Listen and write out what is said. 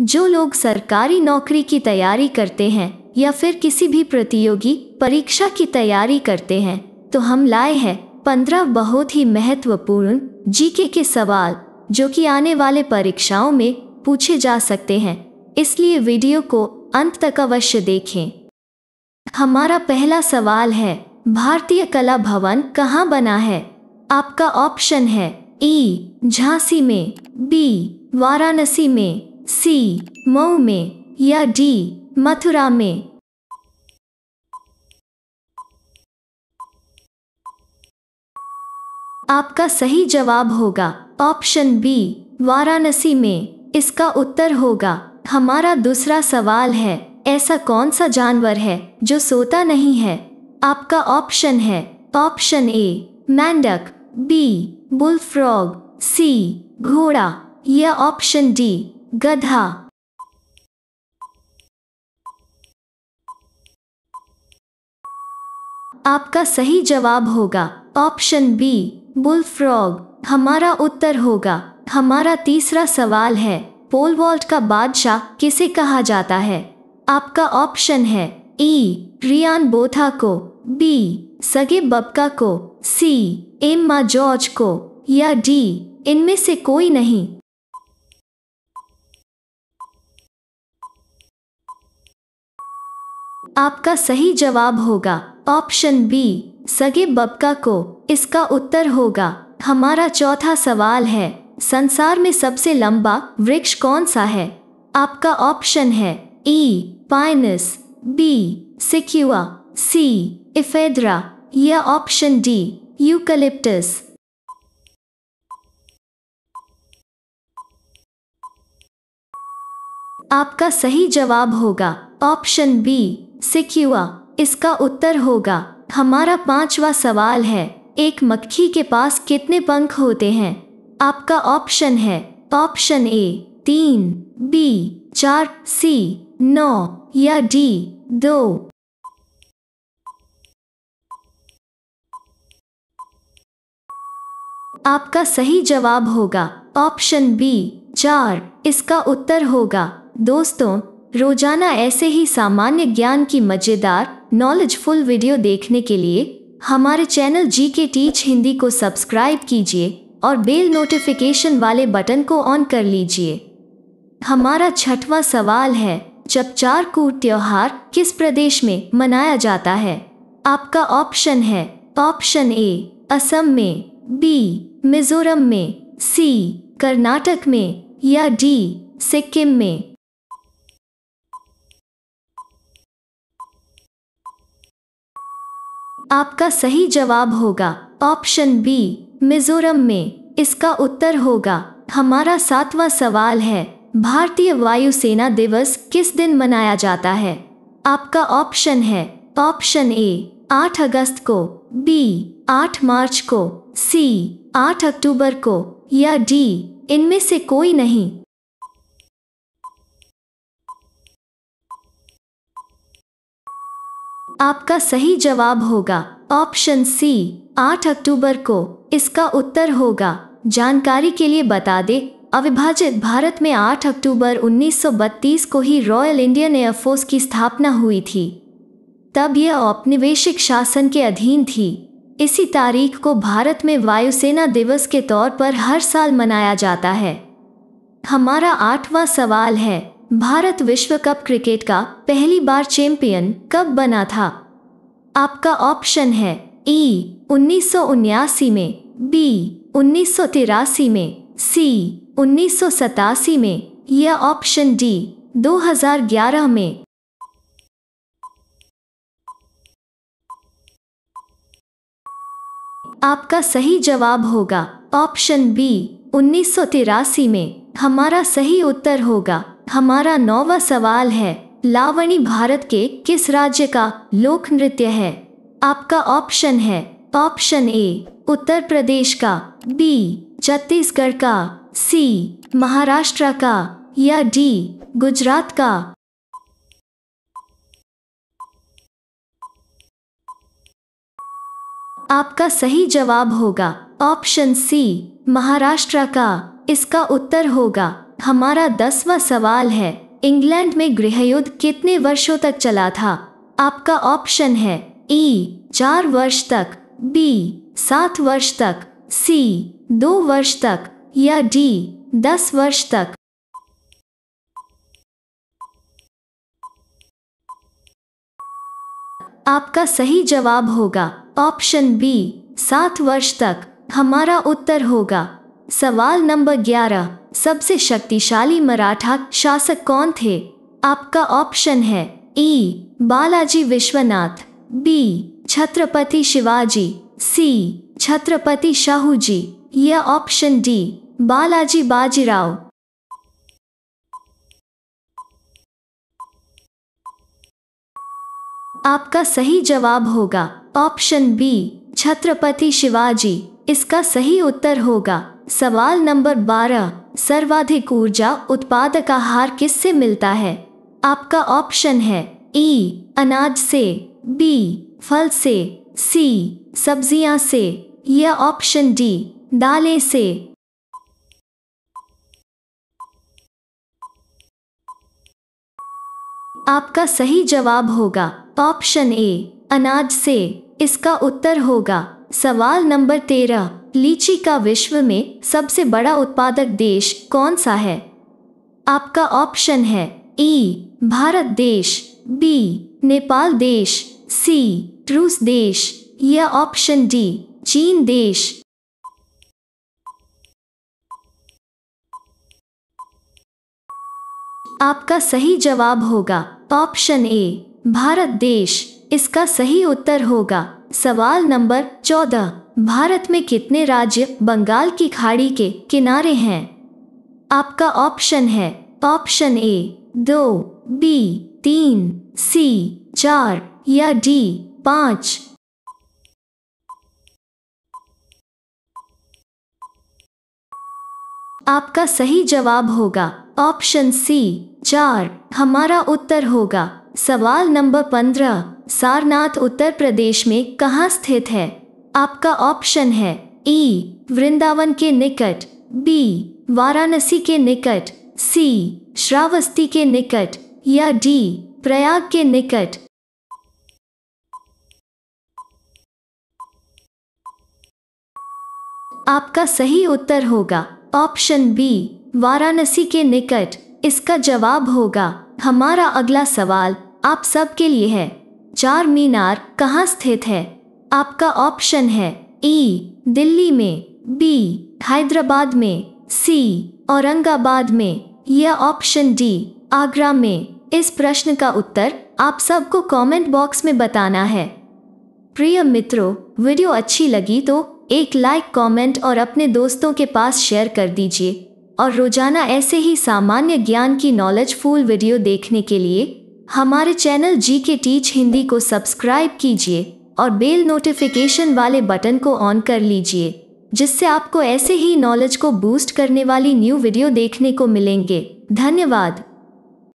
जो लोग सरकारी नौकरी की तैयारी करते हैं या फिर किसी भी प्रतियोगी परीक्षा की तैयारी करते हैं तो हम लाए हैं पंद्रह बहुत ही महत्वपूर्ण जीके के सवाल जो कि आने वाले परीक्षाओं में पूछे जा सकते हैं इसलिए वीडियो को अंत तक अवश्य देखें हमारा पहला सवाल है भारतीय कला भवन कहाँ बना है आपका ऑप्शन है ई झांसी में बी वाराणसी में सी मऊ में या डी मथुरा में आपका सही जवाब होगा ऑप्शन बी वाराणसी में इसका उत्तर होगा हमारा दूसरा सवाल है ऐसा कौन सा जानवर है जो सोता नहीं है आपका ऑप्शन है ऑप्शन ए मेंढक बी बुलफ्रॉग सी घोड़ा या ऑप्शन डी गधा आपका सही जवाब होगा ऑप्शन बी बुल फ्रॉग हमारा उत्तर होगा हमारा तीसरा सवाल है पोल वॉल्ट का बादशाह किसे कहा जाता है आपका ऑप्शन है ई e, रियान बोथा को बी सगे बबका को सी एम्मा जॉर्ज को या डी इनमें से कोई नहीं आपका सही जवाब होगा ऑप्शन बी सगे बबका को इसका उत्तर होगा हमारा चौथा सवाल है संसार में सबसे लंबा वृक्ष कौन सा है आपका ऑप्शन है ई पाइनस बी सिक्युआ सी इफेद्रा या ऑप्शन डी यूकलिप्टस आपका सही जवाब होगा ऑप्शन बी सिक्युआ इसका उत्तर होगा हमारा पांचवा सवाल है एक मक्खी के पास कितने पंख होते हैं आपका ऑप्शन है ऑप्शन ए तीन बी चार सी नौ या डी दो आपका सही जवाब होगा ऑप्शन बी चार इसका उत्तर होगा दोस्तों रोजाना ऐसे ही सामान्य ज्ञान की मज़ेदार नॉलेजफुल वीडियो देखने के लिए हमारे चैनल जी के टीच हिंदी को सब्सक्राइब कीजिए और बेल नोटिफिकेशन वाले बटन को ऑन कर लीजिए हमारा छठवां सवाल है चपचार कूट त्योहार किस प्रदेश में मनाया जाता है आपका ऑप्शन है ऑप्शन ए असम में बी मिजोरम में सी कर्नाटक में या डी सिक्किम में आपका सही जवाब होगा ऑप्शन बी मिजोरम में इसका उत्तर होगा हमारा सातवां सवाल है भारतीय वायुसेना दिवस किस दिन मनाया जाता है आपका ऑप्शन है ऑप्शन ए 8 अगस्त को बी 8 मार्च को सी 8 अक्टूबर को या डी इनमें से कोई नहीं आपका सही जवाब होगा ऑप्शन सी 8 अक्टूबर को इसका उत्तर होगा जानकारी के लिए बता दे अविभाजित भारत में 8 अक्टूबर 1932 को ही रॉयल इंडियन एयरफोर्स की स्थापना हुई थी तब यह औपनिवेशिक शासन के अधीन थी इसी तारीख को भारत में वायुसेना दिवस के तौर पर हर साल मनाया जाता है हमारा आठवां सवाल है भारत विश्व कप क्रिकेट का पहली बार चैंपियन कब बना था आपका ऑप्शन है ई e, उन्नीस में बी उन्नीस में सी उन्नीस में या ऑप्शन डी 2011 में आपका सही जवाब होगा ऑप्शन बी उन्नीस में हमारा सही उत्तर होगा हमारा नौवा सवाल है लावणी भारत के किस राज्य का लोक नृत्य है आपका ऑप्शन है ऑप्शन ए उत्तर प्रदेश का बी छत्तीसगढ़ का सी महाराष्ट्र का या डी गुजरात का आपका सही जवाब होगा ऑप्शन सी महाराष्ट्र का इसका उत्तर होगा हमारा दसवां सवाल है इंग्लैंड में युद्ध कितने वर्षों तक चला था आपका ऑप्शन है ई e, चार वर्ष तक बी सात वर्ष तक सी दो वर्ष तक या डी दस वर्ष तक आपका सही जवाब होगा ऑप्शन बी सात वर्ष तक हमारा उत्तर होगा सवाल नंबर 11 सबसे शक्तिशाली मराठा शासक कौन थे आपका ऑप्शन है E e. Balaji Vishwanath B Chhatrapati Shivaji C Chhatrapati Shahu ji या ऑप्शन डी बालाजी बाजीराव आपका सही जवाब होगा ऑप्शन बी छत्रपति शिवाजी इसका सही उत्तर होगा सवाल नंबर बारह सर्वाधिक ऊर्जा उत्पादक आहार किससे मिलता है आपका ऑप्शन है ई e, अनाज से बी फल से सी सब्जियां से या ऑप्शन डी दालें से आपका सही जवाब होगा ऑप्शन ए अनाज से इसका उत्तर होगा सवाल नंबर तेरह लीची का विश्व में सबसे बड़ा उत्पादक देश कौन सा है आपका ऑप्शन है ई भारत देश बी नेपाल देश सी रूस देश या ऑप्शन डी चीन देश आपका सही जवाब होगा ऑप्शन ए भारत देश इसका सही उत्तर होगा सवाल नंबर चौदह भारत में कितने राज्य बंगाल की खाड़ी के किनारे हैं आपका ऑप्शन है ऑप्शन ए दो बी तीन सी चार या डी पाँच आपका सही जवाब होगा ऑप्शन सी चार हमारा उत्तर होगा सवाल नंबर पंद्रह सारनाथ उत्तर प्रदेश में कहाँ स्थित है आपका ऑप्शन है ई e, वृंदावन के निकट बी वाराणसी के निकट सी श्रावस्ती के निकट या डी प्रयाग के निकट आपका सही उत्तर होगा ऑप्शन बी वाराणसी के निकट इसका जवाब होगा हमारा अगला सवाल आप सब के लिए है चार मीनार कहाँ स्थित है आपका ऑप्शन है ई दिल्ली में बी हैदराबाद में सी औरंगाबाद में या ऑप्शन डी आगरा में इस प्रश्न का उत्तर आप सबको कमेंट बॉक्स में बताना है प्रिय मित्रों वीडियो अच्छी लगी तो एक लाइक कमेंट और अपने दोस्तों के पास शेयर कर दीजिए और रोजाना ऐसे ही सामान्य ज्ञान की नॉलेजफुल वीडियो देखने के लिए हमारे चैनल जी के टीच हिंदी को सब्सक्राइब कीजिए और बेल नोटिफिकेशन वाले बटन को ऑन कर लीजिए जिससे आपको ऐसे ही नॉलेज को बूस्ट करने वाली न्यू वीडियो देखने को मिलेंगे धन्यवाद